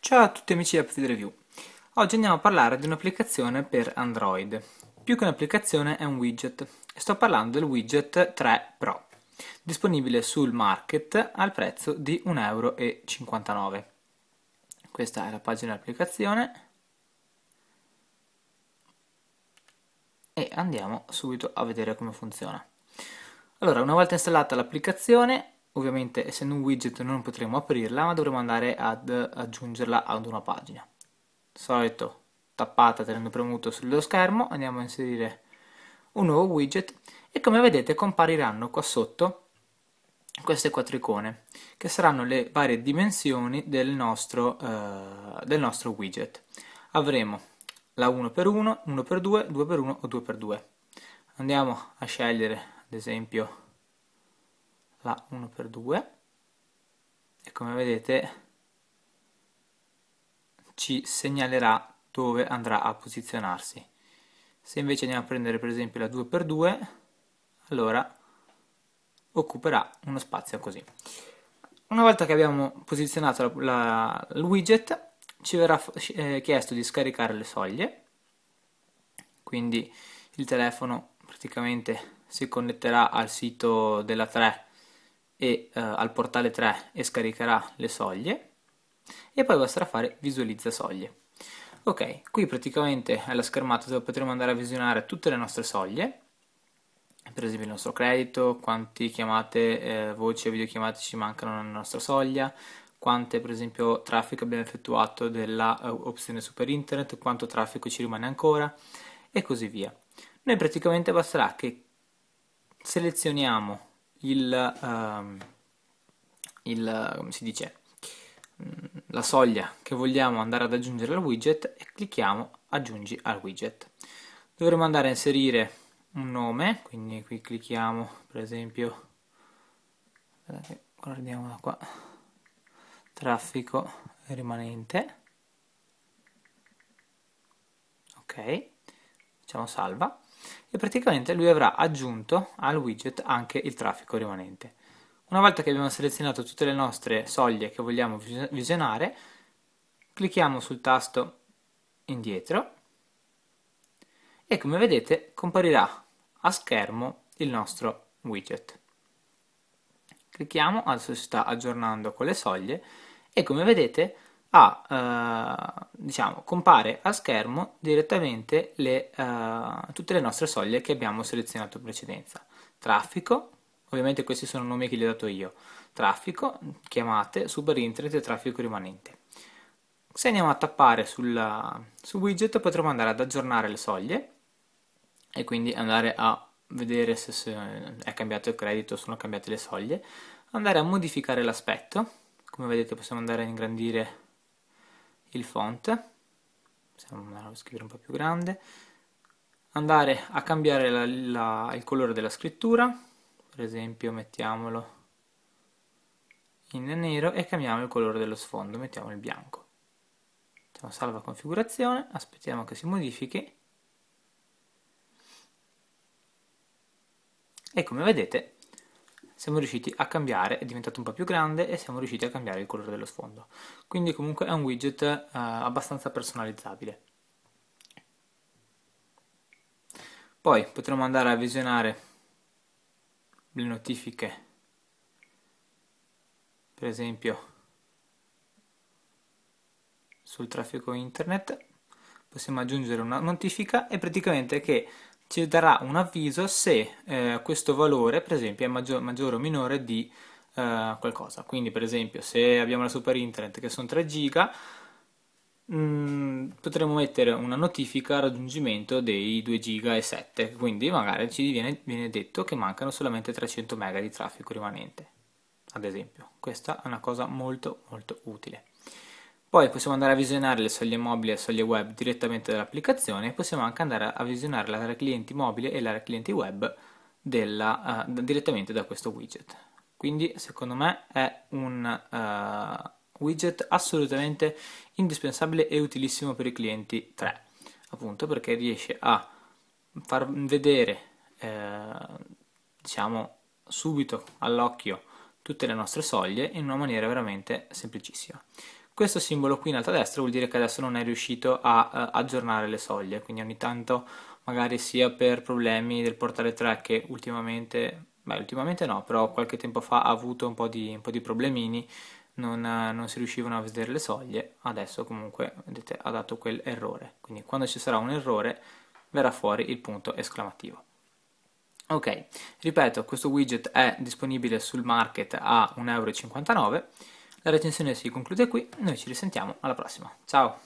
Ciao a tutti amici di Appetite Review. Oggi andiamo a parlare di un'applicazione per Android. Più che un'applicazione è un widget sto parlando del widget 3 Pro, disponibile sul market al prezzo di 1,59 euro. Questa è la pagina dell'applicazione e andiamo subito a vedere come funziona. Allora, una volta installata l'applicazione, ovviamente essendo un widget non potremo aprirla, ma dovremo andare ad aggiungerla ad una pagina. Solito tappata tenendo premuto sullo schermo, andiamo a inserire un nuovo widget e come vedete compariranno qua sotto queste quattro icone che saranno le varie dimensioni del nostro, eh, del nostro widget. Avremo la 1x1, 1x2, 2x1 o 2x2. Andiamo a scegliere ad esempio la 1x2 e come vedete ci segnalerà dove andrà a posizionarsi. Se invece andiamo a prendere per esempio la 2x2 allora occuperà uno spazio così. Una volta che abbiamo posizionato la, la, il widget ci verrà eh, chiesto di scaricare le soglie, quindi il telefono praticamente si connetterà al sito della 3 e eh, al portale 3 e scaricherà le soglie e poi basterà fare visualizza soglie. Ok, qui praticamente è la schermata dove potremo andare a visionare tutte le nostre soglie, per esempio il nostro credito, quante chiamate, eh, voci e videochiamate ci mancano nella nostra soglia, quante per esempio traffico abbiamo effettuato eh, opzione super internet, quanto traffico ci rimane ancora e così via. Noi praticamente basterà che selezioniamo il, um, il, come si dice, mm, la soglia che vogliamo andare ad aggiungere al widget e clicchiamo aggiungi al widget dovremo andare a inserire un nome quindi qui clicchiamo per esempio guardiamo qua traffico rimanente ok facciamo salva e praticamente lui avrà aggiunto al widget anche il traffico rimanente. Una volta che abbiamo selezionato tutte le nostre soglie che vogliamo visionare, clicchiamo sul tasto indietro e come vedete comparirà a schermo il nostro widget. Clicchiamo, adesso si sta aggiornando con le soglie e come vedete a, eh, diciamo, compare a schermo direttamente le, eh, tutte le nostre soglie che abbiamo selezionato in precedenza. Traffico, ovviamente questi sono nomi che gli ho dato io, traffico, chiamate, super internet e traffico rimanente. Se andiamo a tappare sulla, eh, sul widget potremo andare ad aggiornare le soglie e quindi andare a vedere se, se è cambiato il credito, o sono cambiate le soglie, andare a modificare l'aspetto, come vedete possiamo andare a ingrandire il font a scrivere un po' più grande andare a cambiare la, la, il colore della scrittura per esempio mettiamolo in nero e cambiamo il colore dello sfondo mettiamo il bianco facciamo salva configurazione aspettiamo che si modifichi e come vedete siamo riusciti a cambiare, è diventato un po' più grande e siamo riusciti a cambiare il colore dello sfondo. Quindi comunque è un widget eh, abbastanza personalizzabile. Poi potremo andare a visionare le notifiche, per esempio sul traffico internet possiamo aggiungere una notifica e praticamente che ci darà un avviso se eh, questo valore, per esempio, è maggiore, maggiore o minore di eh, qualcosa. Quindi, per esempio, se abbiamo la super internet che sono 3 giga, mh, mm, potremo mettere una notifica raggiungimento dei 2 giga e 7, quindi magari ci viene, viene detto che mancano solamente 300 mega di traffico rimanente, ad esempio. Questa è una cosa molto molto utile. Poi possiamo andare a visionare le soglie mobili e le soglie web direttamente dall'applicazione e possiamo anche andare a visionare l'area clienti mobile e l'area clienti web della, uh, direttamente da questo widget. Quindi secondo me è un uh, widget assolutamente indispensabile e utilissimo per i clienti 3, appunto perché riesce a far vedere, eh, diciamo, subito all'occhio tutte le nostre soglie in una maniera veramente semplicissima. Questo simbolo qui in alto a destra vuol dire che adesso non è riuscito a uh, aggiornare le soglie, quindi ogni tanto magari sia per problemi del portale 3 che ultimamente, beh ultimamente no, però qualche tempo fa ha avuto un po' di, un po di problemini, non, eh, non, si riuscivano a vedere le soglie, adesso comunque vedete, ha dato quell'errore, quindi quando ci sarà un errore verrà fuori il punto esclamativo. Ok, ripeto, questo widget è disponibile sul market a 1,59€, la recensione si conclude qui, noi ci risentiamo alla prossima. Ciao!